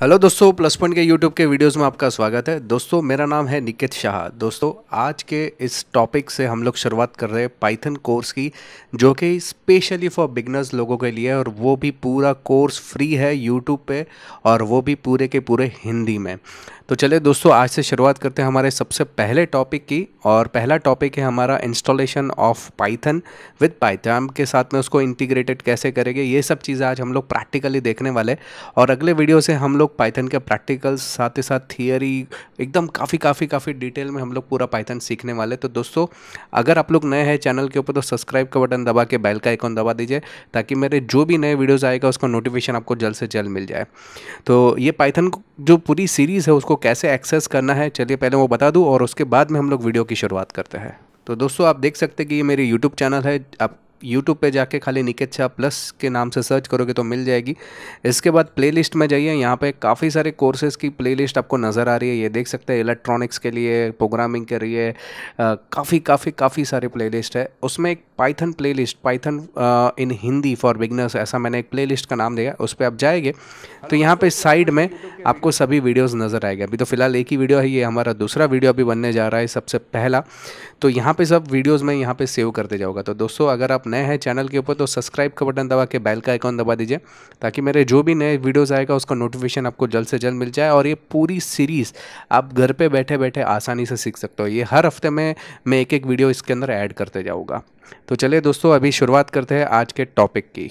hello दोस्तों plus point के YouTube के वीडियोस में आपका स्वागत है दोस्तों मेरा नाम है निकित शाह दोस्तों आज के इस टॉपिक से हम लोग शुरुआत कर रहे हैं पाइथन कोर्स की जो कि स्पेशली फॉर बिगनर्स लोगों के लिए और वो भी पूरा कोर्स फ्री है यूट्यूब पे और वो भी पूरे के पूरे हिंदी में तो चलिए दोस्तों आज से शुरुआत करते हैं हमारे सबसे पहले टॉपिक की और पहला टॉपिक है हमारा installation of Python with Python के साथ में उसको इंटीग्रेटेड कैसे करेंगे ये सब चीज़ें आज हम लोग प्रैक्टिकली देखने वाले और अगले वीडियो से हम लोग लोग पाइथन के प्रैक्टिकल्स साथ ही साथ थियरी एकदम काफ़ी काफ़ी काफ़ी डिटेल में हम लोग पूरा पाइथन सीखने वाले तो दोस्तों अगर आप लोग नए हैं चैनल के ऊपर तो सब्सक्राइब का बटन दबा के बैल का आइकॉन दबा दीजिए ताकि मेरे जो भी नए वीडियोज़ आएगा उसका नोटिफिकेशन आपको जल्द से जल्द मिल जाए तो ये पाइथन जो पूरी सीरीज़ है उसको कैसे एक्सेस करना है चलिए पहले वो बता दूँ और उसके बाद में हम लोग वीडियो की शुरुआत करते हैं तो दोस्तों आप देख सकते हैं कि ये मेरी YouTube चैनल है आप यूट्यूब पे जाके खाली निकेत शाह प्लस के नाम से सर्च करोगे तो मिल जाएगी इसके बाद प्लेलिस्ट में जाइए यहाँ पे काफ़ी सारे कोर्सेज़ की प्लेलिस्ट आपको नज़र आ रही है ये देख सकते हैं इलेक्ट्रॉनिक्स के लिए प्रोग्रामिंग के लिए काफ़ी काफ़ी काफ़ी सारे प्लेलिस्ट है उसमें एक Python playlist Python in Hindi for beginners ऐसा मैंने एक प्लेलिस्ट का नाम दिया उस पर आप जाएंगे तो यहाँ पर साइड में आपको सभी वीडियोज़ नज़र आएगा अभी तो फिलहाल एक ही वीडियो है ये हमारा दूसरा वीडियो अभी बनने जा रहा है सबसे पहला तो यहाँ पर सब वीडियोज़ में यहाँ पर सेव करते जाऊँगा तो दोस्तों अगर आप नए हैं चैनल के ऊपर तो सब्सक्राइब का बटन दबा के बैल का आइकॉन दबा दीजिए ताकि मेरे जो भी नए वीडियोज़ आएगा उसका नोटिफिकेशन आपको जल्द से जल्द मिल जाए और ये पूरी सीरीज़ आप घर पर बैठे बैठे आसानी से सीख सकते हो ये हर हफ्ते में मैं एक एक वीडियो इसके अंदर ऐड करते जाऊँगा तो चलिए दोस्तों अभी शुरुआत करते हैं आज के टॉपिक की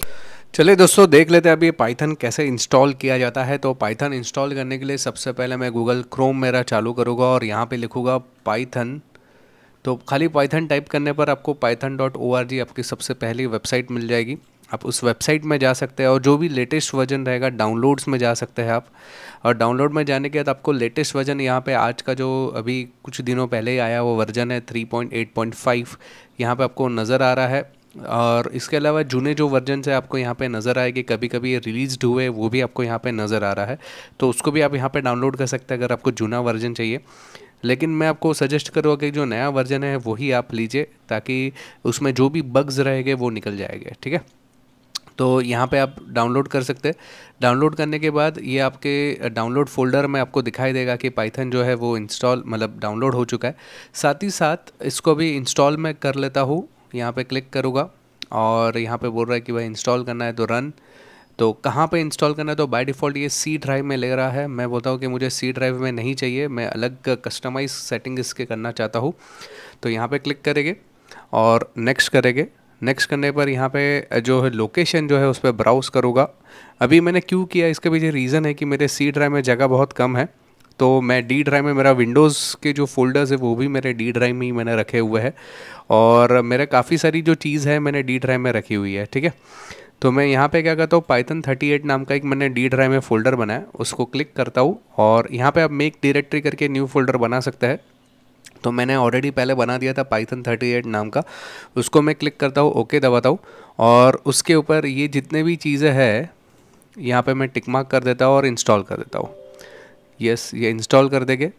चलिए दोस्तों देख लेते हैं अभी पाइथन कैसे इंस्टॉल किया जाता है तो पाइथन इंस्टॉल करने के लिए सबसे पहले मैं गूगल क्रोम मेरा चालू करूँगा और यहाँ पे लिखूँगा पाइथन तो खाली पाइथन टाइप करने पर आपको Python dot O R G आपकी सबसे पहली वेबसाइट मिल जाएगी आप उस वेबसाइट में जा सकते हैं और जो भी लेटेस्ट वर्जन रहेगा डाउनलोड्स में जा सकते हैं आप और डाउनलोड में जाने के बाद आपको लेटेस्ट वर्जन यहाँ पे आज का जो अभी कुछ दिनों पहले ही आया वो वर्जन है 3.8.5 यहाँ पर आपको नज़र आ रहा है और इसके अलावा जूने जो वर्जन है आपको यहाँ पे नज़र आएगी कभी कभी रिलीज़ हुए वो भी आपको यहाँ पे नज़र आ रहा है तो उसको भी आप यहाँ पे डाउनलोड कर सकते हैं अगर आपको जूना वर्जन चाहिए लेकिन मैं आपको सजेस्ट करूँगा कि जो नया वर्जन है वही आप लीजिए ताकि उसमें जो भी बग्स रहेंगे वो निकल जाएंगे ठीक है तो यहाँ पे आप डाउनलोड कर सकते हैं डाउनलोड करने के बाद ये आपके डाउनलोड फोल्डर में आपको दिखाई देगा कि पाइथन जो है वो इंस्टॉल मतलब डाउनलोड हो चुका है साथ ही साथ इसको भी इंस्टॉल मैं कर लेता हूँ यहाँ पे क्लिक करूँगा और यहाँ पे बोल रहा है कि भाई इंस्टॉल करना है तो रन तो कहाँ पे इंस्टॉल करना है तो बाय डिफ़ॉल्ट ये सी ड्राइव में ले रहा है मैं बोलता हूँ कि मुझे सी ड्राइव में नहीं चाहिए मैं अलग कस्टमाइज सेटिंग इसके करना चाहता हूँ तो यहाँ पे क्लिक करेंगे और नेक्स्ट करेंगे नेक्स्ट करने पर यहाँ पे जो है लोकेशन जो है उस पर ब्राउज़ करूँगा अभी मैंने क्यों किया इसके पीछे रीज़न है कि मेरे सी ड्राइव में जगह बहुत कम है तो मैं डी ड्राइव में मेरा विंडोज़ के जो फोल्डर्स है वो भी मेरे डी ड्राइव में ही मैंने रखे हुए हैं और मेरे काफ़ी सारी जो चीज़ है मैंने डी ड्राइव में रखी हुई है ठीक है तो मैं यहाँ पे क्या करता हूँ पाइथन 38 नाम का एक मैंने डी ड्राइव में फ़ोल्डर बनाया उसको क्लिक करता हूँ और यहाँ पे आप मेक डायरेक्टरी करके न्यू फोल्डर बना सकते हैं तो मैंने ऑलरेडी पहले बना दिया था पाइथन 38 नाम का उसको मैं क्लिक करता हूँ ओके दबाता हूँ और उसके ऊपर ये जितने भी चीज़ें हैं यहाँ पर मैं टिकमार्क कर देता हूँ और इंस्टॉल कर देता हूँ यस ये इंस्टॉल कर देंगे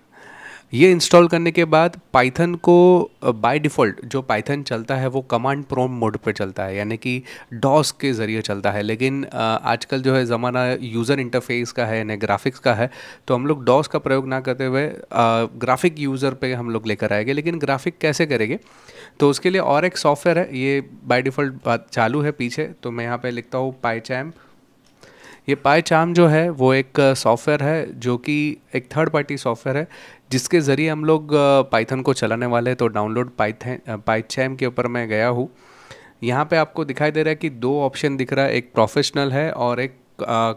ये इंस्टॉल करने के बाद पाइथन को बाय डिफ़ॉल्ट जो पाइथन चलता है वो कमांड प्रोम मोड पे चलता है यानी कि डॉस के ज़रिए चलता है लेकिन आजकल जो है ज़माना यूज़र इंटरफेस का है यानी ग्राफिक्स का है तो हम लोग डॉस का प्रयोग ना करते हुए ग्राफिक यूज़र पे हम लोग लेकर आएंगे लेकिन ग्राफिक कैसे करेंगे तो उसके लिए और एक सॉफ्टवेयर है ये बाई डिफ़ॉल्ट बात चालू है पीछे तो मैं यहाँ पर लिखता हूँ पाईचैम्प ये पाईचाम जो है वो एक सॉफ्टवेयर है जो कि एक थर्ड पार्टी सॉफ्टवेयर है जिसके ज़रिए हम लोग पाइथन को चलाने वाले हैं तो डाउनलोड पाइथन पाइथैम के ऊपर मैं गया हूँ यहाँ पे आपको दिखाई दे रहा है कि दो ऑप्शन दिख रहा है एक प्रोफेशनल है और एक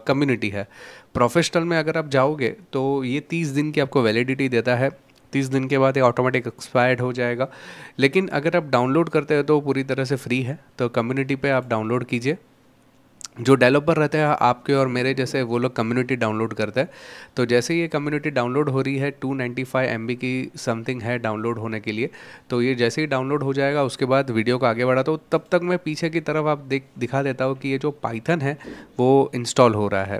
कम्युनिटी है प्रोफेशनल में अगर आप जाओगे तो ये तीस दिन की आपको वैलिडिटी देता है तीस दिन के बाद ये ऑटोमेटिक एक्सपायर्ड हो जाएगा लेकिन अगर आप डाउनलोड करते हो तो पूरी तरह से फ्री है तो कम्युनिटी पे आप डाउनलोड कीजिए जो डेवलपर रहते हैं आपके और मेरे जैसे वो लोग कम्युनिटी डाउनलोड करते हैं तो जैसे ये कम्युनिटी डाउनलोड हो रही है 295 नाइन्टी की समथिंग है डाउनलोड होने के लिए तो ये जैसे ही डाउनलोड हो जाएगा उसके बाद वीडियो को आगे बढ़ाता हूँ तब तक मैं पीछे की तरफ आप देख दिखा देता हूँ कि ये जो पाइथन है वो इंस्टॉल हो रहा है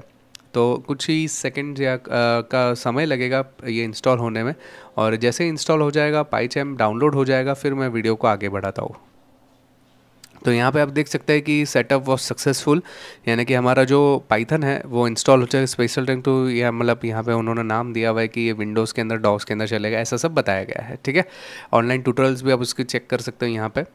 तो कुछ ही सेकेंड या का समय लगेगा ये इंस्टॉल होने में और जैसे इंस्टॉल हो जाएगा पाईचैम डाउनलोड हो जाएगा फिर मैं वीडियो को आगे बढ़ाता हूँ तो यहाँ पे आप देख सकते हैं कि सेटअप वॉज सक्सेसफुल यानी कि हमारा जो पाइथन है वो इंस्टॉल हो जाएगा स्पेशल टैंक तो यह मतलब यहाँ पे उन्होंने नाम दिया हुआ है कि ये विंडोज़ के अंदर डॉस के अंदर चलेगा ऐसा सब बताया गया है ठीक है ऑनलाइन ट्यूटोरियल्स भी आप उसकी चेक कर सकते हो यहाँ पर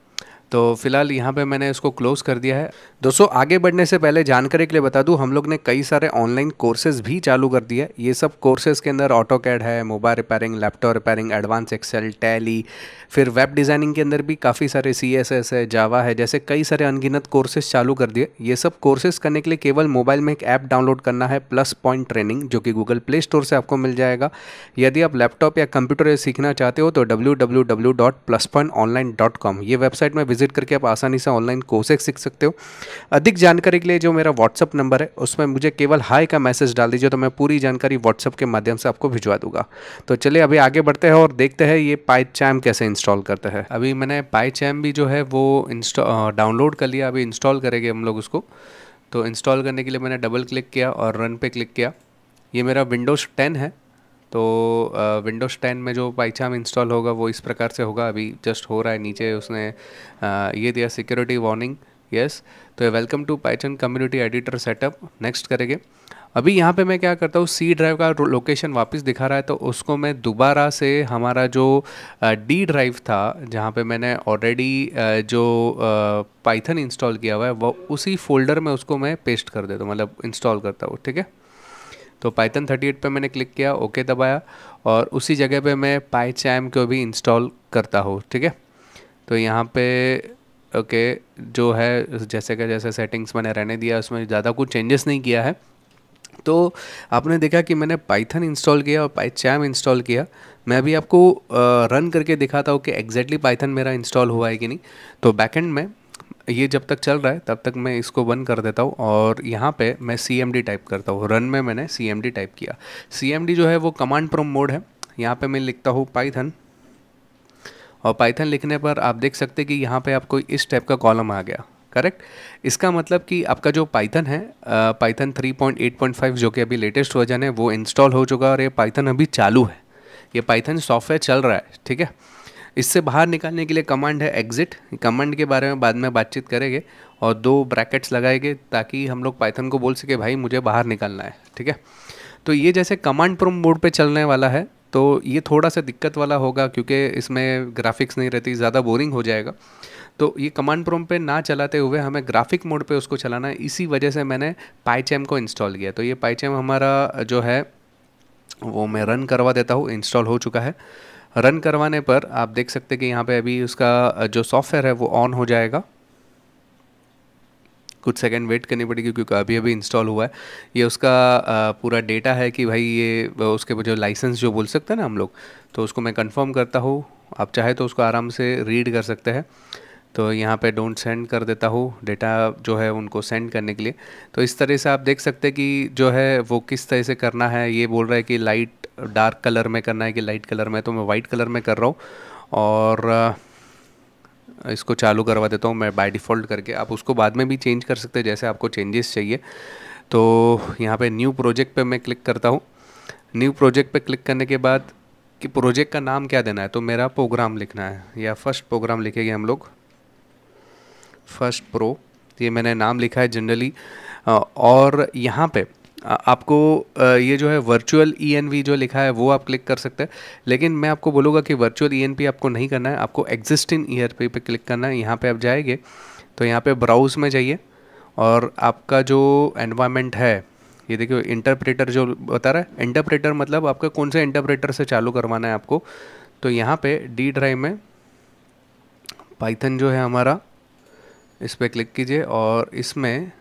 तो फिलहाल यहाँ पे मैंने इसको क्लोज़ कर दिया है दोस्तों आगे बढ़ने से पहले जानकारी के लिए बता दूँ हम लोग ने कई सारे ऑनलाइन कोर्सेज भी चालू कर दिए ये सब कोर्सेज के अंदर ऑटो कैड है mobile repairing laptop repairing advance excel tally फिर वेब डिज़ाइनिंग के अंदर भी काफ़ी सारे सी एस एस है जावा है जैसे कई सारे अनगिनत कोर्सेज चालू कर दिए ये सब कोर्सेज करने के लिए केवल मोबाइल में एक ऐप डाउनलोड करना है प्लस पॉइंट ट्रेनिंग जो कि गूगल प्ले स्टोर से आपको मिल जाएगा यदि आप लैपटॉप या कंप्यूटर सीखना चाहते हो तो W W W dot plus point online dot com ये वेबसाइट में विजिट करके आप आसानी से ऑनलाइन कोर्सेज सीख सकते हो अधिक जानकारी के लिए जो मेरा व्हाट्सअप नंबर है उसमें मुझे केवल हाई का मैसेज डाल दीजिए तो मैं पूरी जानकारी व्हाट्सअप के माध्यम से आपको भिजवा दूंगा तो चलिए अभी आगे बढ़ते हैं और देखते हैं ये पाई चैम कैसे इंस्टॉल करते हैं अभी मैंने पाई चैम भी जो है वो इंस्टॉल डाउनलोड कर लिया अभी इंस्टॉल करेंगे हम लोग उसको तो इंस्टॉल करने के लिए मैंने डबल क्लिक किया और रन पे क्लिक किया ये मेरा विंडोज़ टेन है तो विंडोज़ टेन में जो पाइचाम इंस्टॉल होगा वो इस प्रकार से होगा अभी जस्ट हो रहा है नीचे उसने आ, ये दिया सिक्योरिटी वार्निंग यस तो welcome to Python community editor setup next करेंगे अभी यहाँ पे मैं क्या करता हूँ सी ड्राइव का लोकेशन वापस दिखा रहा है तो उसको मैं दोबारा से हमारा जो डी ड्राइव था जहाँ पे मैंने ऑलरेडी जो पाइथन इंस्टॉल किया हुआ है वो उसी फोल्डर में उसको मैं पेस्ट कर देता हूँ मतलब इंस्टॉल करता हूँ ठीक है तो पाइथन 38 पे मैंने क्लिक किया ओके दबाया और उसी जगह पे मैं पाई को भी इंस्टॉल करता हूँ ठीक है तो यहाँ पे ओके जो है जैसे का जैसे सेटिंग्स मैंने रहने दिया उसमें ज़्यादा कुछ चेंजेस नहीं किया है तो आपने देखा कि मैंने पाइथन इंस्टॉल किया और पाईचैम इंस्टॉल किया मैं अभी आपको रन करके दिखाता हूँ कि एग्जैक्टली पाइथन मेरा इंस्टॉल हुआ है कि नहीं तो बैकेंड में ये जब तक चल रहा है तब तक मैं इसको बंद कर देता हूँ और यहाँ पे मैं सी टाइप करता हूँ रन में मैंने सी टाइप किया सी जो है वो कमांड प्रोम मोड है यहाँ पे मैं लिखता हूँ पाइथन और पाइथन लिखने पर आप देख सकते हैं कि यहाँ पे आपको इस टाइप का कॉलम आ गया करेक्ट इसका मतलब कि आपका जो पाइथन है पाइथन 3.8.5 जो कि अभी लेटेस्ट वर्जन है वो इंस्टॉल हो चुका और ये पाइथन अभी चालू है ये पाइथन सॉफ्टवेयर चल रहा है ठीक है इससे बाहर निकालने के लिए कमांड है एग्जिट कमांड के बारे में बाद में बातचीत करेंगे और दो ब्रैकेट्स लगाएंगे ताकि हम लोग पाइथन को बोल सके भाई मुझे बाहर निकालना है ठीक है तो ये जैसे कमांड प्रोम मोड पर चलने वाला है तो ये थोड़ा सा दिक्कत वाला होगा क्योंकि इसमें ग्राफिक्स नहीं रहती ज़्यादा बोरिंग हो जाएगा तो ये कमांड प्रोम पे ना चलाते हुए हमें ग्राफिक मोड पे उसको चलाना है इसी वजह से मैंने पाईचैम को इंस्टॉल किया तो ये पाईचैम हमारा जो है वो मैं रन करवा देता हूँ इंस्टॉल हो चुका है रन करवाने पर आप देख सकते हैं कि यहाँ पे अभी उसका जो सॉफ्टवेयर है वो ऑन हो जाएगा कुछ सेकंड वेट करनी पड़ेगी क्योंकि अभी अभी इंस्टॉल हुआ है ये उसका पूरा डेटा है कि भाई ये उसके जो लाइसेंस जो बोल सकते हैं ना हम लोग तो उसको मैं कंफर्म करता हूँ आप चाहे तो उसको आराम से रीड कर सकते हैं तो यहाँ पे डोंट सेंड कर देता हूँ डेटा जो है उनको सेंड करने के लिए तो इस तरह से आप देख सकते हैं कि जो है वो किस तरह से करना है ये बोल रहा है कि लाइट डार्क कलर में करना है कि लाइट कलर में तो मैं वाइट कलर में कर रहा हूँ और इसको चालू करवा देता हूँ मैं बाय डिफ़ॉल्ट करके आप उसको बाद में भी चेंज कर सकते हैं जैसे आपको चेंजेस चाहिए तो यहाँ पे न्यू प्रोजेक्ट पे मैं क्लिक करता हूँ न्यू प्रोजेक्ट पे क्लिक करने के बाद कि प्रोजेक्ट का नाम क्या देना है तो मेरा प्रोग्राम लिखना है या फर्स्ट प्रोग्राम लिखेंगे हम लोग फर्स्ट प्रो ये मैंने नाम लिखा है जनरली और यहाँ पे आपको ये जो है वर्चुअल ई e जो लिखा है वो आप क्लिक कर सकते हैं लेकिन मैं आपको बोलूँगा कि वर्चुअल ई e आपको नहीं करना है आपको एग्जिस्टिंग ई पे क्लिक करना है यहाँ पर आप जाएंगे तो यहाँ पर ब्राउज़ में जाइए और आपका जो एनवायरमेंट है ये देखिए इंटरप्रेटर जो बता रहा है इंटरप्रेटर मतलब आपका कौन से इंटरप्रेटर से चालू करवाना है आपको तो यहाँ पर डी ड्राइव में पाइथन जो है हमारा इस पर क्लिक कीजिए और इसमें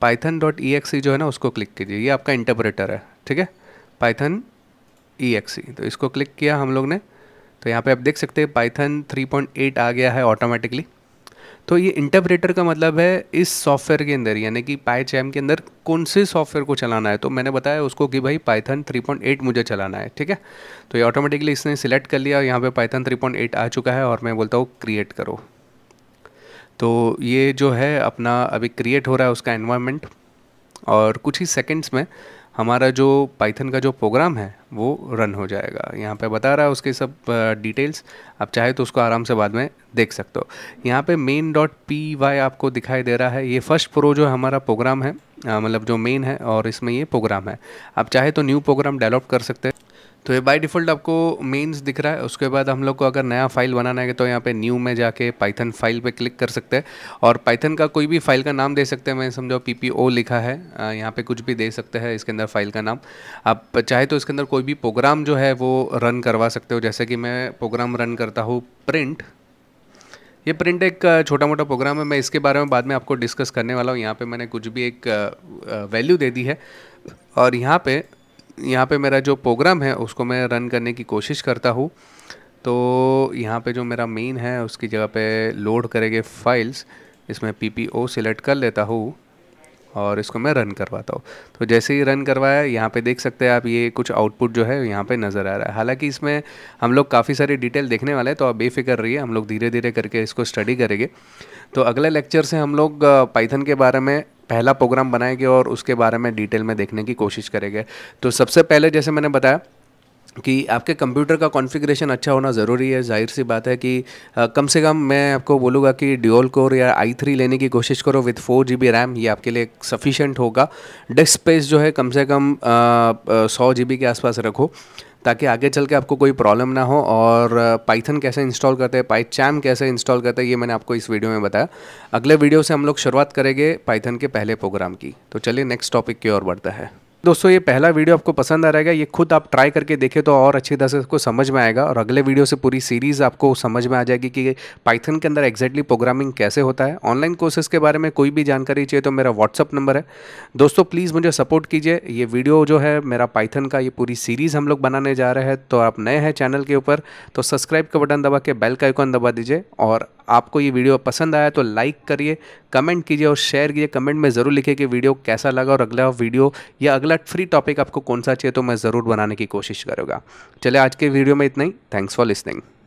पाइथन डॉट ई एक्स जो है ना उसको क्लिक कीजिए ये आपका इंटरप्रेटर है ठीक है पाइथन ई एक्स तो इसको क्लिक किया हम लोग ने तो यहाँ पे आप देख सकते हैं पाइथन 3.8 आ गया है ऑटोमेटिकली तो ये इंटरप्रेटर का मतलब है इस सॉफ्टवेयर के अंदर यानी कि पाई चैम के अंदर कौन से सॉफ्टवेयर को चलाना है तो मैंने बताया उसको कि भाई पाइथन 3.8 मुझे चलाना है ठीक है तो ये ऑटोमेटिकली इसने सिलेक्ट कर लिया और यहाँ पे पाइथन 3.8 आ चुका है और मैं बोलता हूँ क्रिएट करो तो ये जो है अपना अभी क्रिएट हो रहा है उसका एनवायरनमेंट और कुछ ही सेकंड्स में हमारा जो पाइथन का जो प्रोग्राम है वो रन हो जाएगा यहाँ पे बता रहा है उसके सब डिटेल्स आप चाहे तो उसको आराम से बाद में देख सकते हो यहाँ पे मेन डॉट पी वाई आपको दिखाई दे रहा है ये फर्स्ट प्रो जो हमारा प्रोग्राम है मतलब जो मेन है और इसमें ये प्रोग्राम है आप चाहे तो न्यू प्रोग्राम डेवलप कर सकते हैं तो ये बाय डिफ़ॉल्ट आपको मेंस दिख रहा है उसके बाद हम लोग को अगर नया फाइल बनाना है तो यहाँ पे न्यू में जाके पाइथन फाइल पे क्लिक कर सकते हैं और पाइथन का कोई भी फाइल का नाम दे सकते हैं मैं समझो पी पी ओ लिखा है यहाँ पे कुछ भी दे सकते हैं इसके अंदर फाइल का नाम आप चाहे तो इसके अंदर कोई भी प्रोग्राम जो है वो रन करवा सकते हो जैसे कि मैं प्रोग्राम रन करता हूँ प्रिंट ये प्रिंट एक छोटा मोटा प्रोग्राम है मैं इसके बारे में बाद में आपको डिस्कस करने वाला हूँ यहाँ पर मैंने कुछ भी एक वैल्यू दे दी है और यहाँ पर यहाँ पे मेरा जो प्रोग्राम है उसको मैं रन करने की कोशिश करता हूँ तो यहाँ पे जो मेरा मेन है उसकी जगह पे लोड करेंगे फाइल्स इसमें पी पी ओ सिलेक्ट कर लेता हूँ और इसको मैं रन करवाता हूँ तो जैसे ही रन करवाया यहाँ पे देख सकते हैं आप ये कुछ आउटपुट जो है यहाँ पे नज़र आ रहा है हालांकि इसमें हम लोग काफ़ी सारी डिटेल देखने वाले हैं तो आप बेफिक्र रहिए हम लोग धीरे धीरे करके इसको स्टडी करेंगे तो अगले लेक्चर से हम लोग पाइथन के बारे में पहला प्रोग्राम बनाएंगे और उसके बारे में डिटेल में देखने की कोशिश करेंगे तो सबसे पहले जैसे मैंने बताया कि आपके कंप्यूटर का कॉन्फ़िगरेशन अच्छा होना ज़रूरी है जाहिर सी बात है कि आ, कम से कम मैं आपको बोलूँगा कि ड्यूल कोर या आई थ्री लेने की कोशिश करो with four G B RAM ये आपके लिए सफिशेंट होगा डिस्क स्पेस जो है कम से कम सौ जी बी के आसपास रखो ताकि आगे चल के आपको कोई प्रॉब्लम ना हो और पाइथन कैसे इंस्टॉल करते हैं पाइथ चैम कैसे इंस्टॉल करते हैं ये मैंने आपको इस वीडियो में बताया अगले वीडियो से हम लोग शुरुआत करेंगे पाइथन के पहले प्रोग्राम की तो चलिए नेक्स्ट टॉपिक की ओर बढ़ता है दोस्तों ये पहला वीडियो आपको पसंद आ रहेगा ये खुद आप ट्राई करके देखें तो और अच्छी तरह से इसको समझ में आएगा और अगले वीडियो से पूरी सीरीज़ आपको समझ में आ जाएगी कि पाइथन के अंदर एक्जैक्टली प्रोग्रामिंग कैसे होता है ऑनलाइन कोर्सेज के बारे में कोई भी जानकारी चाहिए तो मेरा व्हाट्सअप नंबर है दोस्तों प्लीज़ मुझे सपोर्ट कीजिए ये वीडियो जो है मेरा पाइथन का ये पूरी सीरीज़ हम लोग बनाने जा रहे हैं तो आप नए हैं चैनल के ऊपर तो सब्सक्राइब का बटन दबा के बेल का आइकॉन दबा दीजिए और आपको ये वीडियो पसंद आया तो लाइक करिए कमेंट कीजिए और शेयर कीजिए कमेंट में ज़रूर लिखिए कि वीडियो कैसा लगा और अगला वीडियो या अगला फ्री टॉपिक आपको कौन सा चाहिए तो मैं ज़रूर बनाने की कोशिश करूँगा चले आज के वीडियो में इतना ही थैंक्स फॉर लिसनिंग